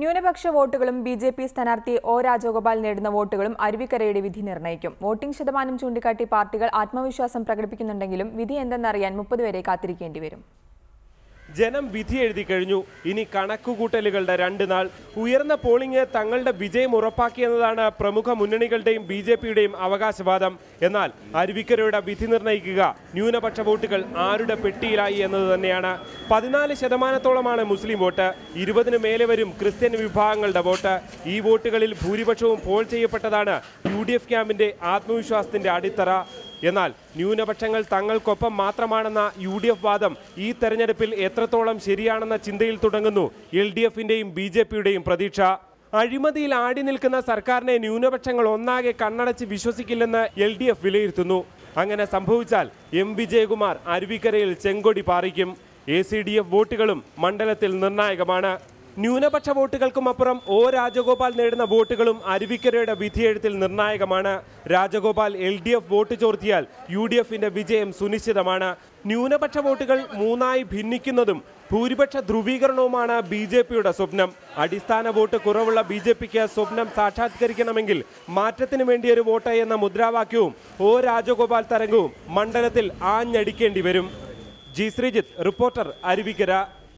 ന്യൂനപക്ഷ വോട്ടുകളും B J P സ്ഥാനാർത്ഥി ഒ രാജഗോപാൽ നേടുന്ന വോട്ടുകളും അരുവിക്കരയുടെ വിധി നിർണ്ണയിക്കും വോട്ടിംഗ് ശതമാനം ചൂണ്ടിക്കാട്ടി പാർട്ടികൾ ആത്മവിശ്വാസം പ്രകടിപ്പിക്കുന്നുണ്ടെങ്കിലും വിധി എന്തെന്നറിയാൻ മുപ്പത് വരെ കാത്തിരിക്കേണ്ടി വരും ജനം വിധി എഴുതി കഴിഞ്ഞു ഇനി കണക്കുകൂട്ടലുകളുടെ രണ്ട് നാൾ ഉയർന്ന പോളിംഗ് തങ്ങളുടെ വിജയം ഉറപ്പാക്കിയെന്നതാണ് പ്രമുഖ മുന്നണികളുടെയും ബി ജെ പിയുടെയും അവകാശവാദം എന്നാൽ അരുവിക്കരയുടെ വിധി നിർണ്ണയിക്കുക ന്യൂനപക്ഷ വോട്ടുകൾ ആരുടെ പെട്ടിയിലായി എന്നത് തന്നെയാണ് പതിനാല് ശതമാനത്തോളമാണ് മുസ്ലിം വോട്ട് ഇരുപതിനു മേലെ വരും ക്രിസ്ത്യൻ വിഭാഗങ്ങളുടെ വോട്ട് ഈ വോട്ടുകളിൽ ഭൂരിപക്ഷവും പോൾ ചെയ്യപ്പെട്ടതാണ് യു ഡി എഫ് ക്യാമ്പിന്റെ ആത്മവിശ്വാസത്തിന്റെ അടിത്തറ എന്നാൽ ന്യൂനപക്ഷങ്ങൾ തങ്ങൾക്കൊപ്പം മാത്രമാണെന്ന യു ഡി എഫ് വാദം ഈ തെരഞ്ഞെടുപ്പിൽ എത്രത്തോളം ശരിയാണെന്ന ചിന്തയിൽ തുടങ്ങുന്നു എൽ ഡി എഫിന്റെയും ബി ജെ പിയുടെയും പ്രതീക്ഷ അഴിമതിയിൽ ആടി നിൽക്കുന്ന സർക്കാരിനെ ന്യൂനപക്ഷങ്ങൾ ഒന്നാകെ കണ്ണടച്ച് വിശ്വസിക്കില്ലെന്ന് എൽ ഡി എഫ് വിലയിരുത്തുന്നു അങ്ങനെ സംഭവിച്ചാൽ എം വിജയകുമാർ അരുവിക്കരയിൽ ചെങ്കൊടി പാറിക്കും എ സി ഡി എഫ് വോട്ടുകളും മണ്ഡലത്തിൽ നിർണായകമാണ് ന്യൂനപക്ഷ വോട്ടുകൾക്കും അപ്പുറം ഒ രാജഗോപാൽ നേടുന്ന വോട്ടുകളും അരുവിക്കരയുടെ വിധിയെഴുത്തിൽ നിർണായകമാണ് Rajagopal L D F vote ചോർത്തിയാൽ യു ഡി എഫിന്റെ വിജയം സുനിശ്ചിതമാണ് ന്യൂനപക്ഷ വോട്ടുകൾ മൂന്നായി ഭിന്നിക്കുന്നതും ഭൂരിപക്ഷ ധ്രുവീകരണവുമാണ് ബി ജെ പിയുടെ സ്വപ്നം അടിസ്ഥാന വോട്ട് കുറവുള്ള ബി ജെ പിക്ക് സ്വപ്നം സാക്ഷാത്കരിക്കണമെങ്കിൽ മാറ്റത്തിന് വേണ്ടിയൊരു വോട്ട് എന്ന മുദ്രാവാക്യവും ഒ രാജഗോപാൽ തരംഗവും മണ്ഡലത്തിൽ ആഞ്ഞടിക്കേണ്ടി വരും ജി ശ്രീജിത്ത് റിപ്പോർട്ടർ അരുവിക്കര